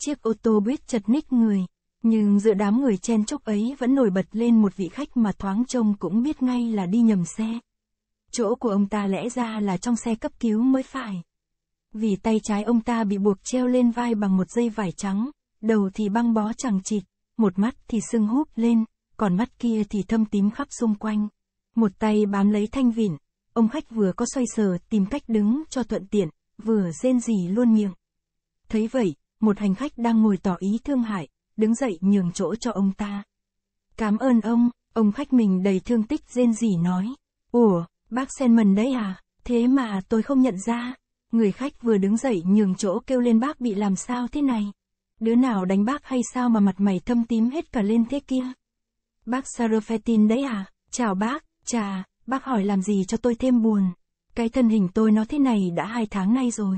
chiếc ô tô buýt chật ních người. Nhưng giữa đám người chen chúc ấy vẫn nổi bật lên một vị khách mà thoáng trông cũng biết ngay là đi nhầm xe. Chỗ của ông ta lẽ ra là trong xe cấp cứu mới phải. Vì tay trái ông ta bị buộc treo lên vai bằng một dây vải trắng, đầu thì băng bó chẳng chịt, một mắt thì sưng húp lên, còn mắt kia thì thâm tím khắp xung quanh. Một tay bám lấy thanh vịn, ông khách vừa có xoay sở tìm cách đứng cho thuận tiện, vừa rên rỉ luôn miệng. Thấy vậy, một hành khách đang ngồi tỏ ý thương hại, đứng dậy nhường chỗ cho ông ta. Cảm ơn ông, ông khách mình đầy thương tích rên rỉ nói. Ủa, bác Senman đấy à, thế mà tôi không nhận ra. Người khách vừa đứng dậy nhường chỗ kêu lên bác bị làm sao thế này. Đứa nào đánh bác hay sao mà mặt mày thâm tím hết cả lên thế kia. Bác Sarafetin đấy à, chào bác, chà, bác hỏi làm gì cho tôi thêm buồn. Cái thân hình tôi nó thế này đã hai tháng nay rồi.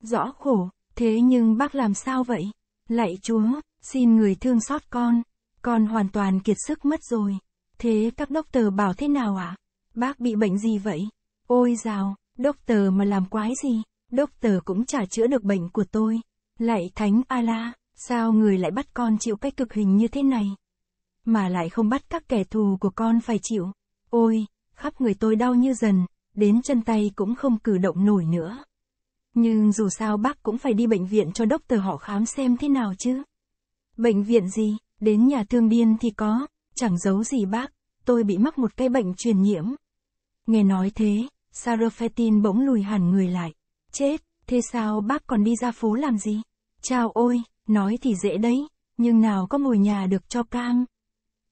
Rõ khổ, Thế nhưng bác làm sao vậy? Lạy chúa, xin người thương xót con. Con hoàn toàn kiệt sức mất rồi. Thế các đốc tờ bảo thế nào ạ? À? Bác bị bệnh gì vậy? Ôi dào, đốc tờ mà làm quái gì? Đốc tờ cũng chả chữa được bệnh của tôi. Lạy thánh Ala, sao người lại bắt con chịu cách cực hình như thế này? Mà lại không bắt các kẻ thù của con phải chịu. Ôi, khắp người tôi đau như dần, đến chân tay cũng không cử động nổi nữa. Nhưng dù sao bác cũng phải đi bệnh viện cho đốc tờ họ khám xem thế nào chứ. Bệnh viện gì, đến nhà thương điên thì có, chẳng giấu gì bác, tôi bị mắc một cái bệnh truyền nhiễm. Nghe nói thế, Sarafetin bỗng lùi hẳn người lại. Chết, thế sao bác còn đi ra phố làm gì? Chào ôi, nói thì dễ đấy, nhưng nào có ngồi nhà được cho cam.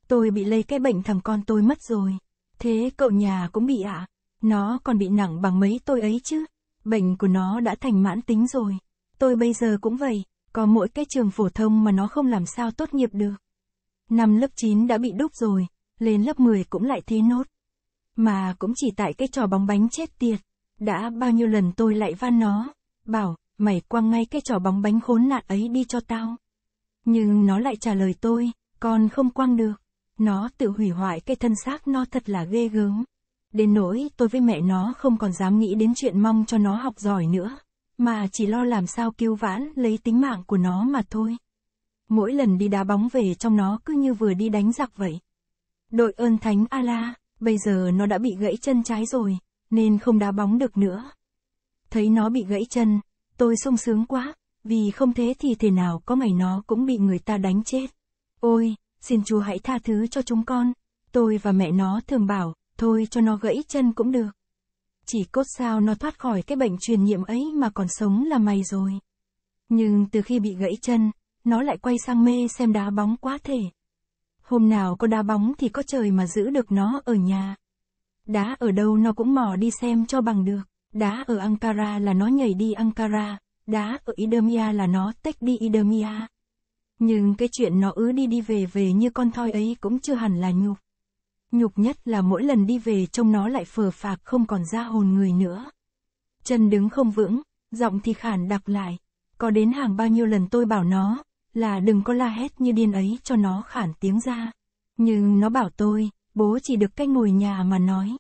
Tôi bị lây cái bệnh thằng con tôi mất rồi. Thế cậu nhà cũng bị ạ? À? Nó còn bị nặng bằng mấy tôi ấy chứ. Bệnh của nó đã thành mãn tính rồi. Tôi bây giờ cũng vậy, có mỗi cái trường phổ thông mà nó không làm sao tốt nghiệp được. Năm lớp 9 đã bị đúc rồi, lên lớp 10 cũng lại thế nốt. Mà cũng chỉ tại cái trò bóng bánh chết tiệt. Đã bao nhiêu lần tôi lại van nó, bảo, mày quăng ngay cái trò bóng bánh khốn nạn ấy đi cho tao. Nhưng nó lại trả lời tôi, con không quăng được. Nó tự hủy hoại cái thân xác nó thật là ghê gớm. Đến nỗi tôi với mẹ nó không còn dám nghĩ đến chuyện mong cho nó học giỏi nữa, mà chỉ lo làm sao cứu vãn lấy tính mạng của nó mà thôi. Mỗi lần đi đá bóng về trong nó cứ như vừa đi đánh giặc vậy. Đội ơn thánh Ala, bây giờ nó đã bị gãy chân trái rồi, nên không đá bóng được nữa. Thấy nó bị gãy chân, tôi sung sướng quá, vì không thế thì thể nào có ngày nó cũng bị người ta đánh chết. Ôi, xin Chúa hãy tha thứ cho chúng con. Tôi và mẹ nó thường bảo, thôi cho nó gãy chân cũng được. Chỉ cốt sao nó thoát khỏi cái bệnh truyền nhiễm ấy mà còn sống là may rồi. Nhưng từ khi bị gãy chân, nó lại quay sang mê xem đá bóng quá thể. Hôm nào có đá bóng thì có trời mà giữ được nó ở nhà. Đá ở đâu nó cũng mò đi xem cho bằng được. Đá ở Ankara là nó nhảy đi Ankara, đá ở Idemia là nó tách đi Idemia. Nhưng cái chuyện nó ứ đi đi về về như con thoi ấy cũng chưa hẳn là nhục. Nhục nhất là mỗi lần đi về trông nó lại phờ phạc không còn ra hồn người nữa. Chân đứng không vững, giọng thì khản đặc lại. Có đến hàng bao nhiêu lần tôi bảo nó, là đừng có la hét như điên ấy cho nó khản tiếng ra. Nhưng nó bảo tôi, bố chỉ được cách ngồi nhà mà nói.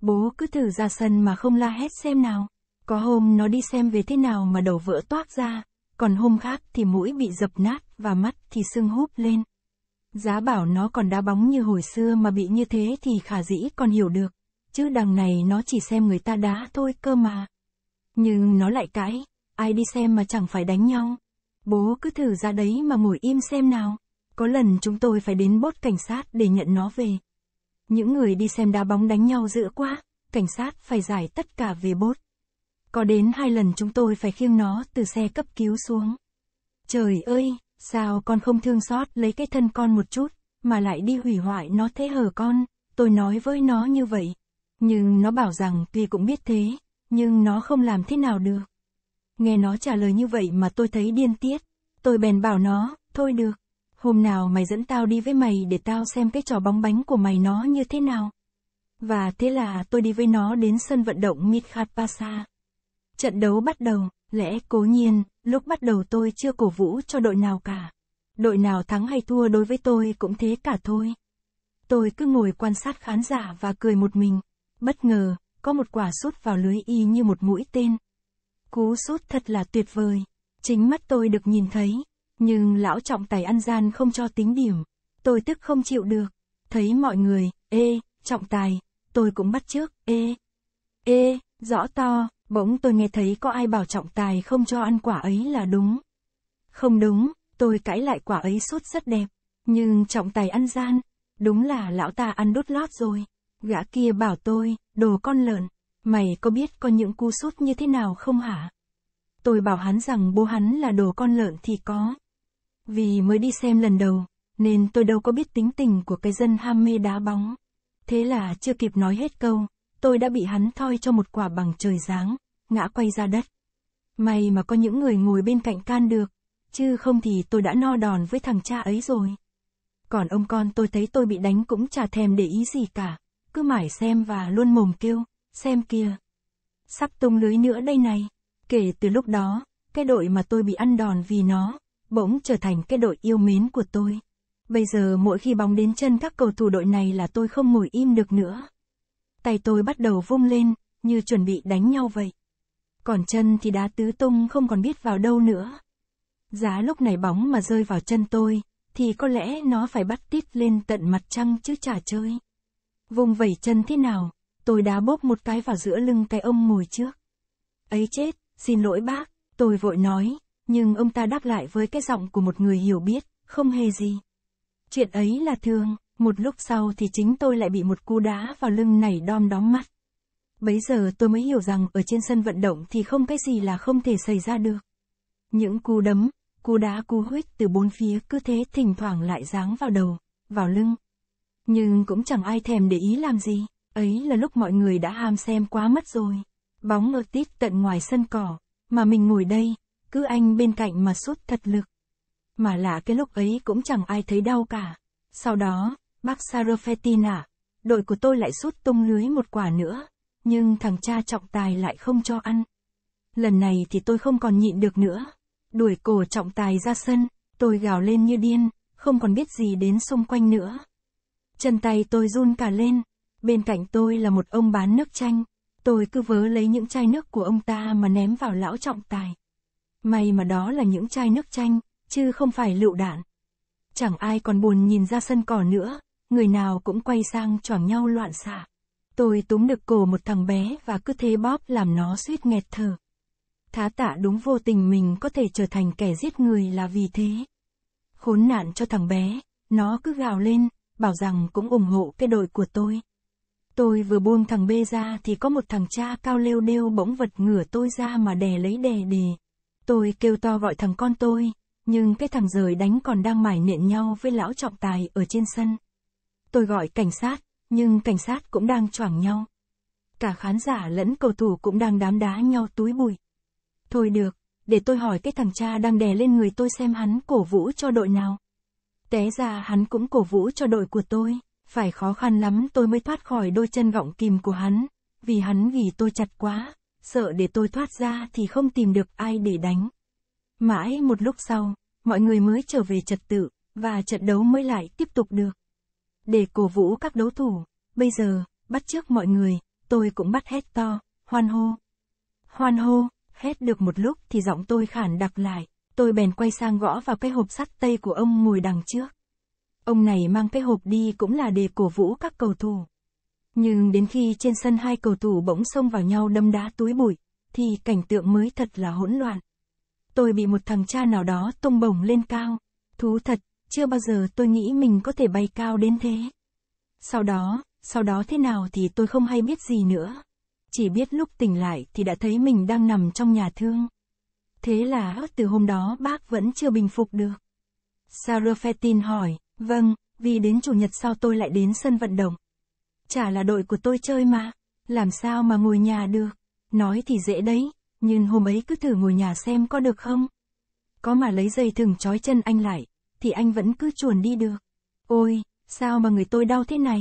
Bố cứ thử ra sân mà không la hét xem nào. Có hôm nó đi xem về thế nào mà đầu vỡ toác ra, còn hôm khác thì mũi bị dập nát và mắt thì sưng húp lên. Giá bảo nó còn đá bóng như hồi xưa mà bị như thế thì khả dĩ còn hiểu được. Chứ đằng này nó chỉ xem người ta đá thôi cơ mà. Nhưng nó lại cãi, ai đi xem mà chẳng phải đánh nhau. Bố cứ thử ra đấy mà ngồi im xem nào. Có lần chúng tôi phải đến bốt cảnh sát để nhận nó về. Những người đi xem đá bóng đánh nhau dữ quá, cảnh sát phải giải tất cả về bốt. Có đến hai lần chúng tôi phải khiêng nó từ xe cấp cứu xuống. Trời ơi, sao con không thương xót lấy cái thân con một chút, mà lại đi hủy hoại nó thế hở con, tôi nói với nó như vậy. Nhưng nó bảo rằng tuy cũng biết thế, nhưng nó không làm thế nào được. Nghe nó trả lời như vậy mà tôi thấy điên tiết, tôi bèn bảo nó, thôi được, hôm nào mày dẫn tao đi với mày để tao xem cái trò bóng bánh của mày nó như thế nào. Và thế là tôi đi với nó đến sân vận động Midkhat Pasa. Trận đấu bắt đầu, lẽ cố nhiên, Lúc bắt đầu tôi chưa cổ vũ cho đội nào cả. Đội nào thắng hay thua đối với tôi cũng thế cả thôi. Tôi cứ ngồi quan sát khán giả và cười một mình. Bất ngờ, có một quả sút vào lưới y như một mũi tên. Cú sút thật là tuyệt vời. Chính mắt tôi được nhìn thấy. Nhưng lão trọng tài ăn gian không cho tính điểm. Tôi tức không chịu được. Thấy mọi người, ê, trọng tài, tôi cũng bắt trước, ê. Ê, rõ to, Bỗng tôi nghe thấy có ai bảo trọng tài không cho ăn quả ấy là đúng. Không đúng, tôi cãi lại quả ấy sốt rất đẹp. Nhưng trọng tài ăn gian, đúng là lão ta ăn đốt lót rồi. Gã kia bảo tôi, đồ con lợn, mày có biết có những cu sút như thế nào không hả? Tôi bảo hắn rằng bố hắn là đồ con lợn thì có. Vì mới đi xem lần đầu, nên tôi đâu có biết tính tình của cái dân ham mê đá bóng. Thế là chưa kịp nói hết câu, Tôi đã bị hắn thoi cho một quả bằng trời giáng, ngã quay ra đất. May mà có những người ngồi bên cạnh can được, chứ không thì tôi đã no đòn với thằng cha ấy rồi. Còn ông con tôi thấy tôi bị đánh cũng chả thèm để ý gì cả, cứ mải xem và luôn mồm kêu, xem kìa. Sắp tung lưới nữa đây này. Kể từ lúc đó, cái đội mà tôi bị ăn đòn vì nó, bỗng trở thành cái đội yêu mến của tôi. Bây giờ mỗi khi bóng đến chân các cầu thủ đội này là tôi không ngồi im được nữa. Tay tôi bắt đầu vung lên, như chuẩn bị đánh nhau vậy. Còn chân thì đá tứ tung không còn biết vào đâu nữa. Giá lúc này bóng mà rơi vào chân tôi, thì có lẽ nó phải bắt tít lên tận mặt trăng chứ chả chơi. Vùng vẩy chân thế nào, tôi đá bóp một cái vào giữa lưng cái ông ngồi trước. Ấy chết, xin lỗi bác, tôi vội nói, nhưng ông ta đáp lại với cái giọng của một người hiểu biết, không hề gì. Chuyện ấy là thường, một lúc sau thì chính tôi lại bị một cú đá vào lưng này đom đóm mắt. Bấy giờ tôi mới hiểu rằng ở trên sân vận động thì không cái gì là không thể xảy ra được. Những cú đấm, cú đá cú huyết từ bốn phía cứ thế thỉnh thoảng lại giáng vào đầu, vào lưng. Nhưng cũng chẳng ai thèm để ý làm gì, ấy là lúc mọi người đã ham xem quá mất rồi. Bóng ở tít tận ngoài sân cỏ, mà mình ngồi đây, cứ anh bên cạnh mà sút thật lực. Mà lạ cái lúc ấy cũng chẳng ai thấy đau cả. Sau đó, Bác Sarafetin đội của tôi lại sút tung lưới một quả nữa, nhưng thằng cha trọng tài lại không cho ăn. Lần này thì tôi không còn nhịn được nữa. Đuổi cổ trọng tài ra sân, tôi gào lên như điên, không còn biết gì đến xung quanh nữa. Chân tay tôi run cả lên, bên cạnh tôi là một ông bán nước chanh, tôi cứ vớ lấy những chai nước của ông ta mà ném vào lão trọng tài. May mà đó là những chai nước chanh, chứ không phải lựu đạn. Chẳng ai còn buồn nhìn ra sân cỏ nữa, người nào cũng quay sang choảng nhau loạn xạ. Tôi túm được cổ một thằng bé và cứ thế bóp làm nó suýt nghẹt thở. Thá tạ đúng vô tình mình có thể trở thành kẻ giết người là vì thế. Khốn nạn cho thằng bé, nó cứ gào lên, bảo rằng cũng ủng hộ cái đội của tôi. Tôi vừa buông thằng B ra thì có một thằng cha cao lêu đêu bỗng vật ngửa tôi ra mà đè lấy đè đè. Tôi kêu to gọi thằng con tôi, nhưng cái thằng rời đánh còn đang mải nện nhau với lão trọng tài ở trên sân. Tôi gọi cảnh sát, nhưng cảnh sát cũng đang choảng nhau. Cả khán giả lẫn cầu thủ cũng đang đám đá nhau túi bụi. Thôi được, để tôi hỏi cái thằng cha đang đè lên người tôi xem hắn cổ vũ cho đội nào. Té ra hắn cũng cổ vũ cho đội của tôi, phải khó khăn lắm tôi mới thoát khỏi đôi chân gọng kìm của hắn, vì hắn ghi tôi chặt quá, sợ để tôi thoát ra thì không tìm được ai để đánh. Mãi một lúc sau, mọi người mới trở về trật tự, và trận đấu mới lại tiếp tục được. Để cổ vũ các đấu thủ, bây giờ, bắt trước mọi người, tôi cũng bắt hét to, hoan hô. Hoan hô, hét được một lúc thì giọng tôi khản đặc lại, tôi bèn quay sang gõ vào cái hộp sắt tây của ông ngồi đằng trước. Ông này mang cái hộp đi cũng là để cổ vũ các cầu thủ. Nhưng đến khi trên sân hai cầu thủ bỗng xông vào nhau đâm đá túi bụi, thì cảnh tượng mới thật là hỗn loạn. Tôi bị một thằng cha nào đó tung bổng lên cao. Thú thật, chưa bao giờ tôi nghĩ mình có thể bay cao đến thế. Sau đó, sau đó thế nào thì tôi không hay biết gì nữa. Chỉ biết lúc tỉnh lại thì đã thấy mình đang nằm trong nhà thương. Thế là từ hôm đó bác vẫn chưa bình phục được. Sarah Fetin hỏi, vâng, vì đến chủ nhật sau tôi lại đến sân vận động. Chả là đội của tôi chơi mà, làm sao mà ngồi nhà được. Nói thì dễ đấy, nhưng hôm ấy cứ thử ngồi nhà xem có được không. Có mà lấy dây thừng trói chân anh lại, thì anh vẫn cứ chuồn đi được. Ôi, sao mà người tôi đau thế này?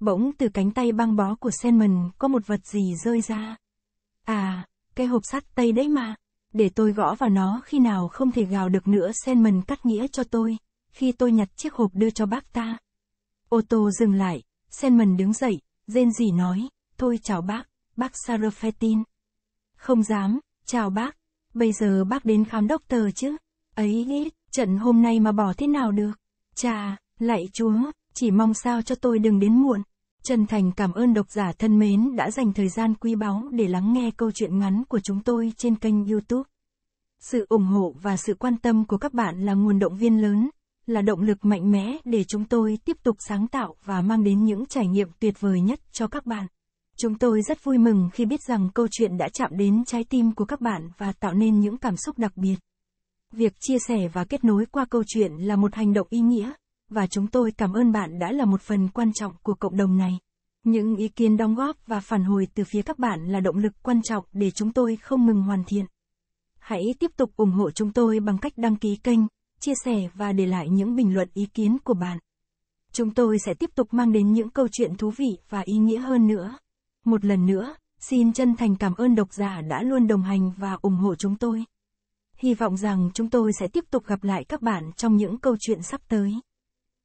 Bỗng từ cánh tay băng bó của Senman có một vật gì rơi ra. À, cái hộp sắt tây đấy mà. Để tôi gõ vào nó khi nào không thể gào được nữa Senman cắt nghĩa cho tôi, khi tôi nhặt chiếc hộp đưa cho bác ta. Ô tô dừng lại, Senman đứng dậy, rên rỉ nói, thôi chào bác, bác Sarafetin. Không dám, chào bác, bây giờ bác đến khám doctor chứ? Ấy ít trận hôm nay mà bỏ thế nào được. Chà, lạy chúa, chỉ mong sao cho tôi đừng đến muộn. Chân thành cảm ơn độc giả thân mến đã dành thời gian quý báu để lắng nghe câu chuyện ngắn của chúng tôi trên kênh YouTube. Sự ủng hộ và sự quan tâm của các bạn là nguồn động viên lớn, là động lực mạnh mẽ để chúng tôi tiếp tục sáng tạo và mang đến những trải nghiệm tuyệt vời nhất cho các bạn. Chúng tôi rất vui mừng khi biết rằng câu chuyện đã chạm đến trái tim của các bạn và tạo nên những cảm xúc đặc biệt. Việc chia sẻ và kết nối qua câu chuyện là một hành động ý nghĩa, và chúng tôi cảm ơn bạn đã là một phần quan trọng của cộng đồng này. Những ý kiến đóng góp và phản hồi từ phía các bạn là động lực quan trọng để chúng tôi không ngừng hoàn thiện. Hãy tiếp tục ủng hộ chúng tôi bằng cách đăng ký kênh, chia sẻ và để lại những bình luận ý kiến của bạn. Chúng tôi sẽ tiếp tục mang đến những câu chuyện thú vị và ý nghĩa hơn nữa. Một lần nữa, xin chân thành cảm ơn độc giả đã luôn đồng hành và ủng hộ chúng tôi. Hy vọng rằng chúng tôi sẽ tiếp tục gặp lại các bạn trong những câu chuyện sắp tới.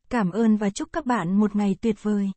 Cảm ơn và chúc các bạn một ngày tuyệt vời.